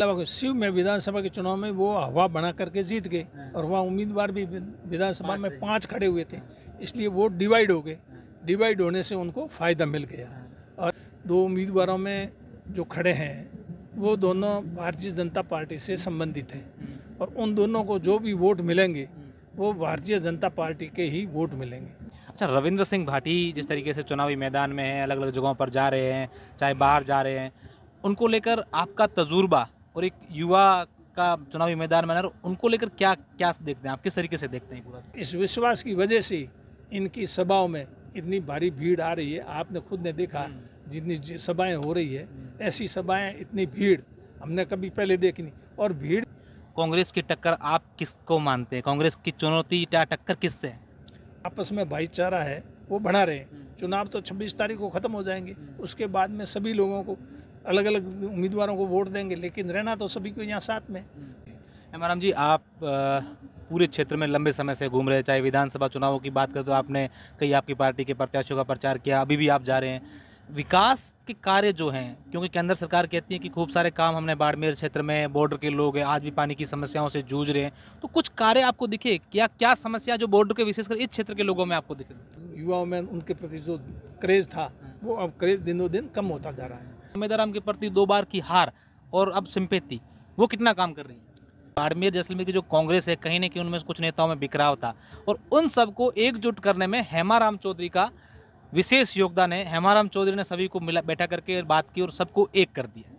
मतलब शिव में विधानसभा के चुनाव में वो हवा बना करके जीत गए हाँ। और वहाँ उम्मीदवार भी विधानसभा में पांच खड़े हुए थे हाँ। इसलिए वोट डिवाइड हो गए डिवाइड हाँ। होने से उनको फ़ायदा मिल गया और दो उम्मीदवारों में जो खड़े हैं वो दोनों भारतीय जनता पार्टी से संबंधित हैं और उन दोनों को जो भी वोट मिलेंगे वो भारतीय जनता पार्टी के ही वोट मिलेंगे अच्छा रविंद्र सिंह भाटी जिस तरीके से चुनावी मैदान में हैं अलग अलग जगहों पर जा रहे हैं चाहे बाहर जा रहे हैं उनको लेकर आपका तजुर्बा और एक युवा का चुनावी मैदान में उनको लेकर क्या क्या देखते हैं आप किस तरीके से देखते हैं पूरा इस विश्वास की वजह से इनकी सभाओं में इतनी भारी भीड़ आ रही है आपने खुद ने देखा हम्म। जितनी सभाएं हो रही है हम्म। ऐसी सभाएं इतनी भीड़ हमने कभी पहले देखी नहीं और भीड़ कांग्रेस की टक्कर आप किसको मानते हैं कांग्रेस की चुनौती या टक्कर किससे आपस में भाईचारा है वो बना रहे हम्म। चुनाव तो 26 तारीख को ख़त्म हो जाएंगे उसके बाद में सभी लोगों को अलग अलग उम्मीदवारों को वोट देंगे लेकिन रहना तो सभी को यहाँ साथ में मैडम जी आप पूरे क्षेत्र में लंबे समय से घूम रहे चाहे विधानसभा चुनावों की बात करें तो आपने कई आपकी पार्टी के प्रत्याशियों का प्रचार किया अभी भी आप जा रहे हैं विकास के कार्य जो हैं क्योंकि केंद्र सरकार कहती है कि खूब सारे काम हमने बाड़मेर क्षेत्र में बॉर्डर के लोग हैं आज भी पानी की समस्याओं से जूझ रहे हैं तो कुछ कार्य आपको दिखे क्या क्या समस्या जो बॉर्डर के विशेषकर इस क्षेत्र के लोगों में आपको दिखे युवाओं में उनके प्रति जो क्रेज़ था वो अब क्रेज़ दिनों दिन कम होता जा रहा है मेदाराम के प्रति दो बार की हार और अब सिंपेती वो कितना काम कर रही है बाड़मेर जैसलमेर की जो कांग्रेस है कहीं ना कहीं उनमें कुछ नेताओं में बिखराव था और उन सबको एकजुट करने में हेमाराम चौधरी का विशेष योगदान है हेमाराम चौधरी ने सभी को मिला बैठा करके बात की और सबको एक कर दिया